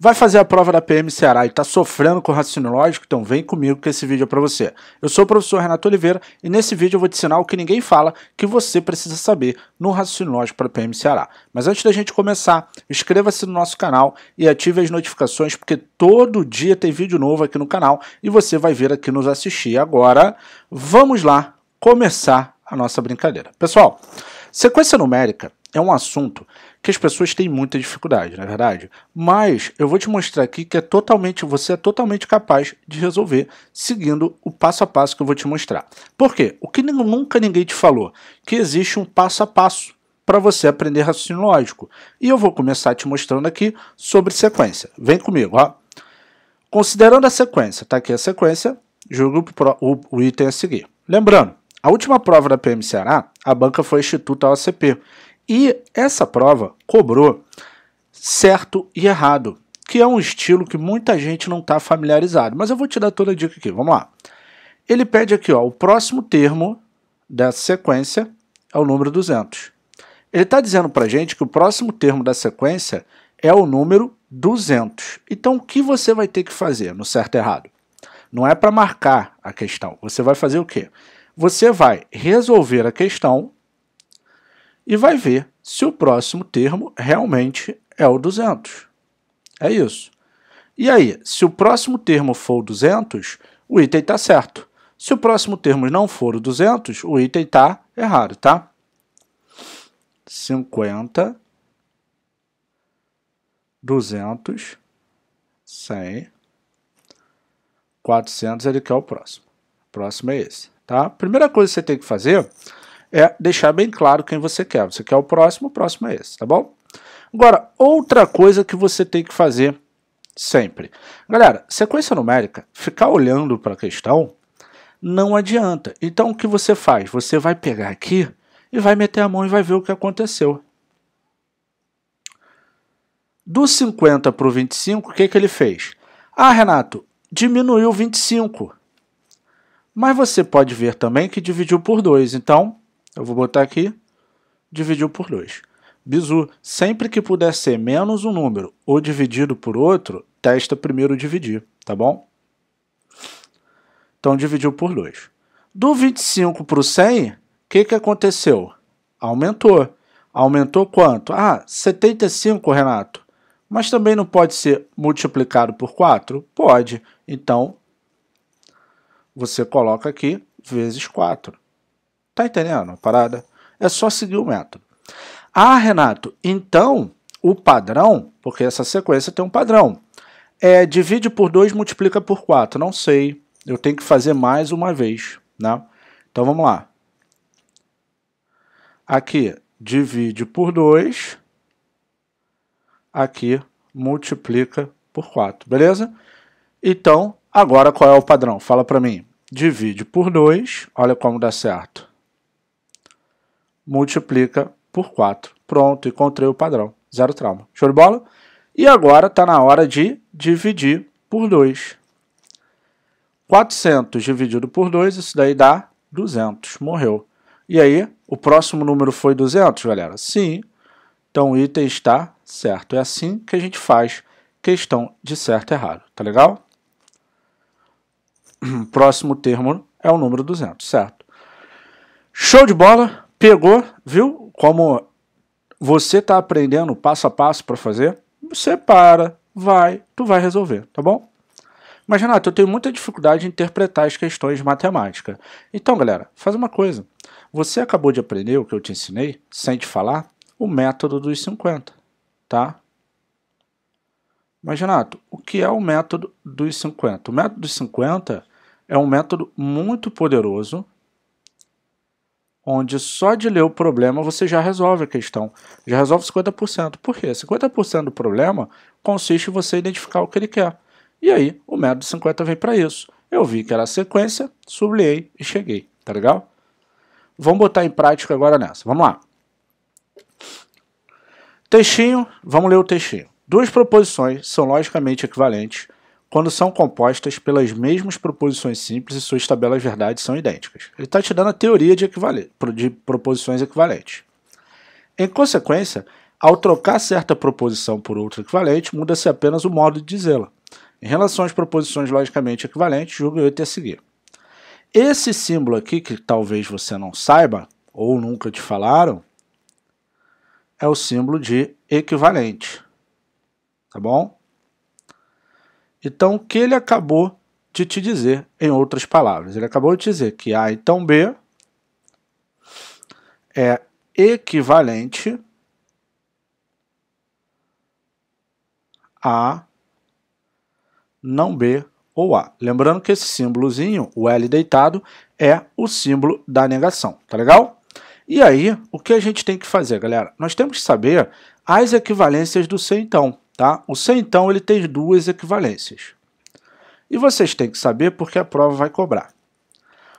Vai fazer a prova da PM Ceará e está sofrendo com raciocínio lógico? Então vem comigo que esse vídeo é para você. Eu sou o professor Renato Oliveira e nesse vídeo eu vou te ensinar o que ninguém fala que você precisa saber no raciocínio lógico para a PM Ceará. Mas antes da gente começar, inscreva-se no nosso canal e ative as notificações porque todo dia tem vídeo novo aqui no canal e você vai ver aqui nos assistir. Agora, vamos lá começar a nossa brincadeira. Pessoal, sequência numérica é um assunto que as pessoas têm muita dificuldade, na é verdade. Mas eu vou te mostrar aqui que é totalmente, você é totalmente capaz de resolver seguindo o passo a passo que eu vou te mostrar. Por quê? O que nunca ninguém te falou, que existe um passo a passo para você aprender raciocínio lógico. E eu vou começar te mostrando aqui sobre sequência. Vem comigo, ó. Considerando a sequência, tá aqui a sequência, julgo o, o item a seguir. Lembrando, a última prova da PM Ceará, a banca foi Instituto AOCP. E essa prova cobrou certo e errado, que é um estilo que muita gente não está familiarizado. Mas eu vou te dar toda a dica aqui, vamos lá. Ele pede aqui, ó, o próximo termo dessa sequência é o número 200. Ele está dizendo para a gente que o próximo termo da sequência é o número 200. Então, o que você vai ter que fazer no certo e errado? Não é para marcar a questão. Você vai fazer o quê? Você vai resolver a questão e vai ver se o próximo termo realmente é o 200. É isso. E aí, se o próximo termo for o 200, o item está certo. Se o próximo termo não for o 200, o item está errado, tá? 50, 200, 100, 400, ele quer é o próximo. O próximo é esse, tá? Primeira coisa que você tem que fazer é deixar bem claro quem você quer. Você quer o próximo, o próximo é esse, tá bom? Agora, outra coisa que você tem que fazer sempre. Galera, sequência numérica, ficar olhando para a questão não adianta. Então o que você faz? Você vai pegar aqui e vai meter a mão e vai ver o que aconteceu. Do 50 para o 25, o que, que ele fez? Ah, Renato, diminuiu 25. Mas você pode ver também que dividiu por 2. Então, eu vou botar aqui, dividiu por 2. Bizu, sempre que puder ser menos um número ou dividido por outro, testa primeiro dividir, tá bom? Então, dividiu por 2. Do 25 para o 100, o que, que aconteceu? Aumentou. Aumentou quanto? Ah, 75, Renato. Mas também não pode ser multiplicado por 4? Pode. Então, você coloca aqui vezes 4. Tá entendendo a parada? É só seguir o método. Ah, Renato, então o padrão, porque essa sequência tem um padrão, é divide por 2, multiplica por 4. Não sei, eu tenho que fazer mais uma vez, né? Então vamos lá. Aqui, divide por 2. Aqui, multiplica por 4, beleza? Então, agora qual é o padrão? Fala para mim. Divide por 2, olha como dá certo multiplica por 4. Pronto, encontrei o padrão. Zero trauma. Show de bola? E agora está na hora de dividir por 2. 400 dividido por 2, isso daí dá 200. Morreu. E aí, o próximo número foi 200, galera? Sim. Então o item está certo. É assim que a gente faz questão de certo e errado. Tá legal? Próximo termo é o número 200, certo? Show de bola! Pegou, viu como você está aprendendo passo a passo para fazer? Você para, vai, tu vai resolver, tá bom? Mas, Renato, eu tenho muita dificuldade em interpretar as questões de matemática. Então, galera, faz uma coisa. Você acabou de aprender o que eu te ensinei, sem te falar, o método dos 50, tá? Mas, Renato, o que é o método dos 50? O método dos 50 é um método muito poderoso onde só de ler o problema você já resolve a questão, já resolve 50%. Por quê? 50% do problema consiste em você identificar o que ele quer. E aí, o método 50 vem para isso. Eu vi que era a sequência, sublinhei e cheguei, tá legal? Vamos botar em prática agora nessa. Vamos lá. Textinho, vamos ler o textinho. Duas proposições são logicamente equivalentes quando são compostas pelas mesmas proposições simples e suas tabelas verdades são idênticas. Ele está te dando a teoria de, de proposições equivalentes. Em consequência, ao trocar certa proposição por outra equivalente, muda-se apenas o modo de dizê-la. Em relação às proposições logicamente equivalentes, julgo eu ter a seguir. Esse símbolo aqui, que talvez você não saiba, ou nunca te falaram, é o símbolo de equivalente. Tá bom? Então, o que ele acabou de te dizer, em outras palavras? Ele acabou de dizer que A então B é equivalente a não B ou A. Lembrando que esse símbolozinho, o L deitado, é o símbolo da negação, tá legal? E aí, o que a gente tem que fazer, galera? Nós temos que saber as equivalências do C então. Tá? O C, então, ele tem duas equivalências. E vocês têm que saber porque a prova vai cobrar.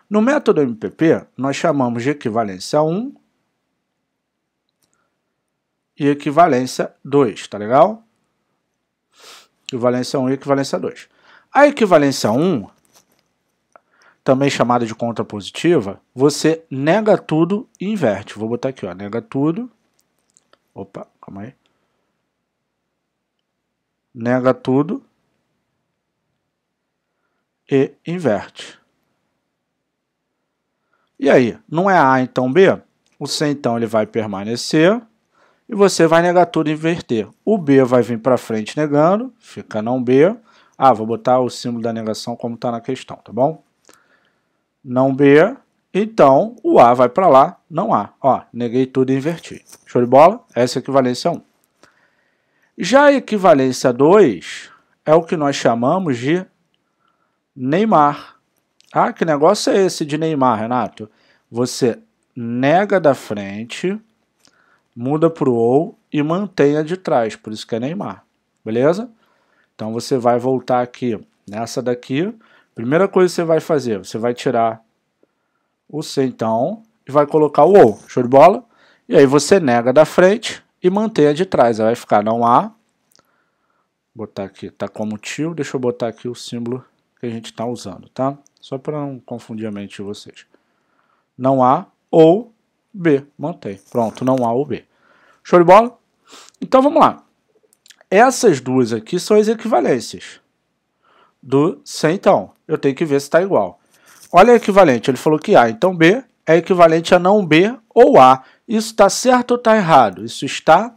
No método MPP, nós chamamos de equivalência 1 e equivalência 2, tá legal? Equivalência 1 e equivalência 2. A equivalência 1, também chamada de contrapositiva, você nega tudo e inverte. Vou botar aqui, ó, nega tudo. Opa, calma aí nega tudo e inverte. E aí, não é A então B? O C então ele vai permanecer e você vai negar tudo e inverter. O B vai vir para frente negando, fica não B. Ah, vou botar o símbolo da negação como está na questão, tá bom? Não B, então o A vai para lá, não A. Ó, neguei tudo e inverti. Show de bola? Essa é a equivalência 1. Já a equivalência 2 é o que nós chamamos de Neymar. Ah, que negócio é esse de Neymar, Renato? Você nega da frente, muda para o ou e mantém a de trás, por isso que é Neymar, beleza? Então você vai voltar aqui nessa daqui. Primeira coisa que você vai fazer, você vai tirar o C então e vai colocar o ou, show de bola? E aí você nega da frente e manter a de trás. Ela vai ficar não A, botar aqui, tá como tio, deixa eu botar aqui o símbolo que a gente está usando, tá? Só para não confundir a mente de vocês. Não A ou B, mantém. Pronto, não A ou B. Show de bola? Então vamos lá. Essas duas aqui são as equivalências do então Eu tenho que ver se está igual. Olha a equivalente, ele falou que A, então B é equivalente a não B ou A. Isso está certo ou está errado? Isso está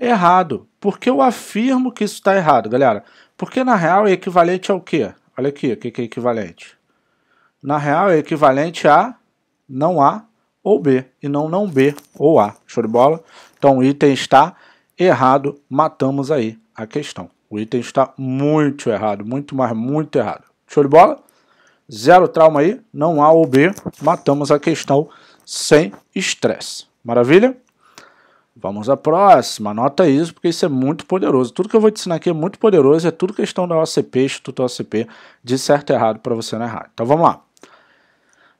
errado. Por que eu afirmo que isso está errado, galera? Porque na real é equivalente ao quê? Olha aqui, o que é equivalente? Na real é equivalente a não A ou B, e não não B ou A. Show de bola? Então o item está errado, matamos aí a questão. O item está muito errado, muito mais muito errado. Show de bola? Zero trauma aí, não A ou B, matamos a questão sem estresse. Maravilha? Vamos à próxima. Anota isso, porque isso é muito poderoso. Tudo que eu vou te ensinar aqui é muito poderoso. É tudo questão da OCP, Instituto OCP, de certo e errado para você não errar. Então vamos lá.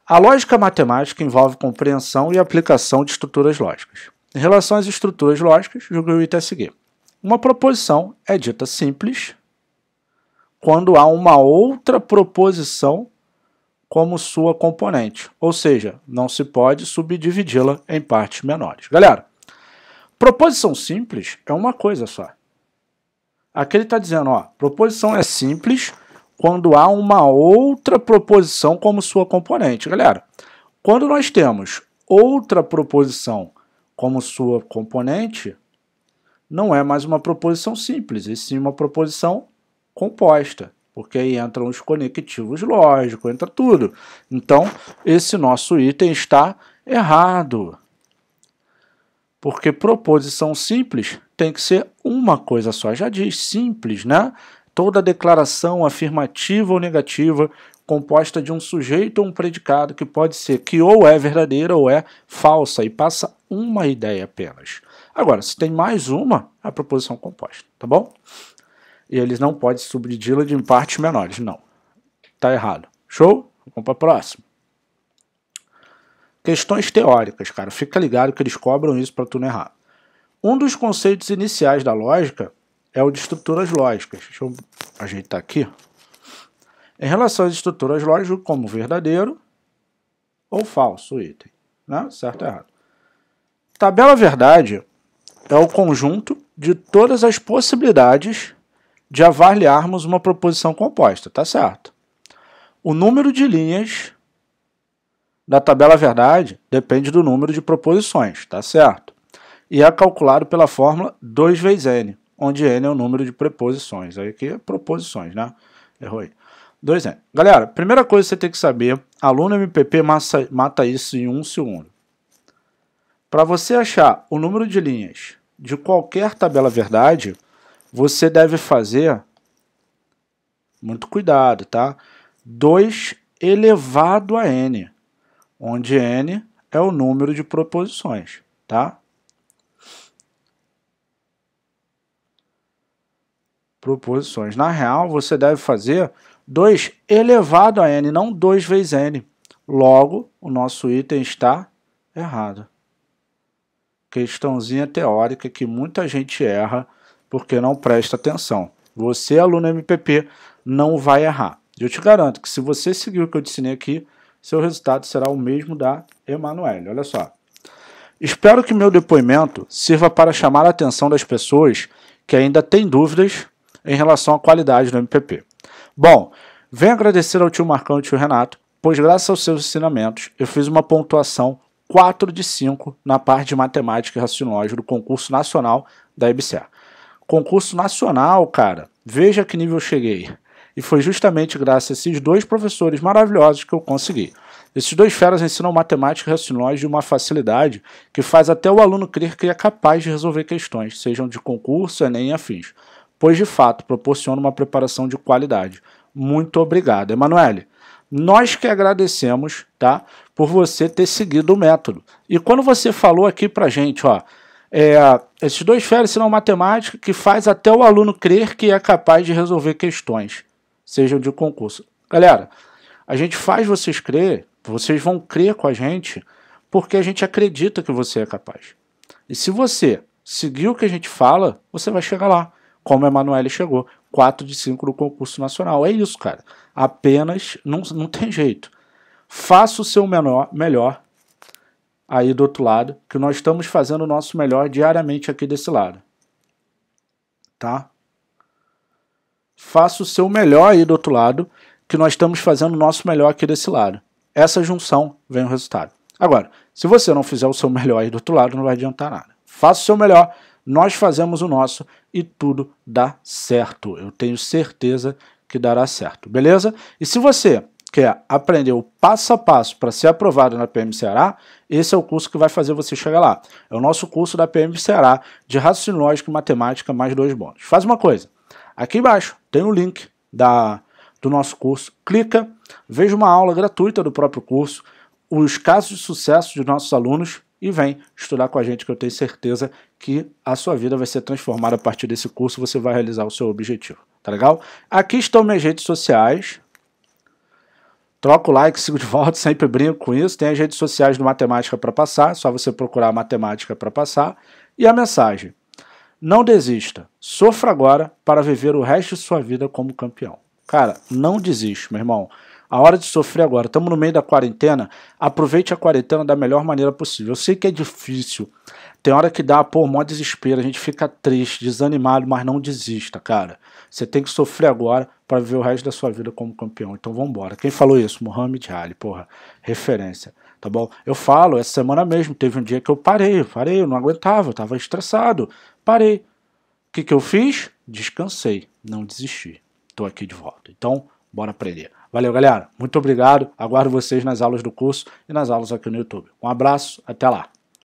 A lógica matemática envolve compreensão e aplicação de estruturas lógicas. Em relação às estruturas lógicas, julgue o item a seguir. Uma proposição é dita simples quando há uma outra proposição como sua componente, ou seja, não se pode subdividi-la em partes menores. Galera, proposição simples é uma coisa só. Aqui ele está dizendo, ó, proposição é simples quando há uma outra proposição como sua componente. Galera, quando nós temos outra proposição como sua componente, não é mais uma proposição simples, e sim uma proposição composta porque aí entram os conectivos lógicos, entra tudo. Então, esse nosso item está errado. Porque proposição simples tem que ser uma coisa só. Já diz simples, né? Toda declaração afirmativa ou negativa composta de um sujeito ou um predicado que pode ser que ou é verdadeira ou é falsa e passa uma ideia apenas. Agora, se tem mais uma, a proposição é composta, tá bom? e eles não podem subdividi-la em partes menores. Não. Está errado. Show? Vamos para a próxima. Questões teóricas, cara. Fica ligado que eles cobram isso para tu não errar. Um dos conceitos iniciais da lógica é o de estruturas lógicas. Deixa eu ajeitar aqui. Em relação às estruturas lógicas, como verdadeiro ou falso item. Né? Certo ou errado. Tabela verdade é o conjunto de todas as possibilidades de avaliarmos uma proposição composta, tá certo? O número de linhas da tabela verdade depende do número de proposições, tá certo? E é calculado pela fórmula 2 vezes n, onde n é o número de preposições. Aí aqui é proposições, né? Errou aí. 2n. Galera, primeira coisa que você tem que saber, aluno MPP massa, mata isso em um segundo. Para você achar o número de linhas de qualquer tabela verdade, você deve fazer, muito cuidado, tá? 2 elevado a n, onde n é o número de proposições, tá? Proposições. Na real, você deve fazer 2 elevado a n, não 2 vezes n. Logo, o nosso item está errado. Questãozinha teórica que muita gente erra porque não presta atenção. Você, aluno MPP, não vai errar. Eu te garanto que se você seguir o que eu te ensinei aqui, seu resultado será o mesmo da Emanuel. Olha só. Espero que meu depoimento sirva para chamar a atenção das pessoas que ainda têm dúvidas em relação à qualidade do MPP. Bom, venho agradecer ao tio Marcão e tio Renato, pois graças aos seus ensinamentos eu fiz uma pontuação 4 de 5 na parte de matemática e raciocínio do concurso nacional da EBSER. Concurso nacional, cara. Veja que nível eu cheguei. E foi justamente graças a esses dois professores maravilhosos que eu consegui. Esses dois feras ensinam matemática assim, e raciocínio de uma facilidade que faz até o aluno crer que é capaz de resolver questões, sejam de concurso, Enem e afins, pois de fato proporciona uma preparação de qualidade. Muito obrigado, Emanuele. Nós que agradecemos, tá, por você ter seguido o método. E quando você falou aqui pra gente, ó, é, esses dois férias são matemática que faz até o aluno crer que é capaz de resolver questões, sejam de concurso. Galera, a gente faz vocês crer, vocês vão crer com a gente, porque a gente acredita que você é capaz. E se você seguir o que a gente fala, você vai chegar lá, como a Emanuele chegou, 4 de 5 no concurso nacional. É isso, cara. Apenas não, não tem jeito. Faça o seu menor, melhor aí do outro lado, que nós estamos fazendo o nosso melhor diariamente aqui desse lado. Tá? Faça o seu melhor aí do outro lado, que nós estamos fazendo o nosso melhor aqui desse lado. Essa junção vem o resultado. Agora, se você não fizer o seu melhor aí do outro lado, não vai adiantar nada. Faça o seu melhor, nós fazemos o nosso e tudo dá certo. Eu tenho certeza que dará certo, beleza? E se você que é aprender o passo a passo para ser aprovado na PM Ceará, esse é o curso que vai fazer você chegar lá. É o nosso curso da PM Ceará de raciocínio lógico e matemática mais dois bônus. Faz uma coisa, aqui embaixo tem o link da, do nosso curso, clica, veja uma aula gratuita do próprio curso, os casos de sucesso de nossos alunos e vem estudar com a gente que eu tenho certeza que a sua vida vai ser transformada a partir desse curso, você vai realizar o seu objetivo, tá legal? Aqui estão minhas redes sociais, Troca o like, sigo de volta, sempre brinco com isso. Tem as redes sociais do Matemática para Passar, só você procurar Matemática para Passar. E a mensagem: não desista, sofra agora para viver o resto de sua vida como campeão. Cara, não desiste, meu irmão. A hora de sofrer agora. Estamos no meio da quarentena. Aproveite a quarentena da melhor maneira possível. Eu sei que é difícil. Tem hora que dá, pô, mó desespero. A gente fica triste, desanimado, mas não desista, cara. Você tem que sofrer agora para viver o resto da sua vida como campeão. Então vamos embora. Quem falou isso? Mohamed Ali, porra. Referência tá bom? Eu falo, essa semana mesmo, teve um dia que eu parei, parei, eu não aguentava, eu tava estressado, parei. O que, que eu fiz? Descansei, não desisti, tô aqui de volta. Então, bora aprender. Valeu, galera. Muito obrigado. Aguardo vocês nas aulas do curso e nas aulas aqui no YouTube. Um abraço, até lá.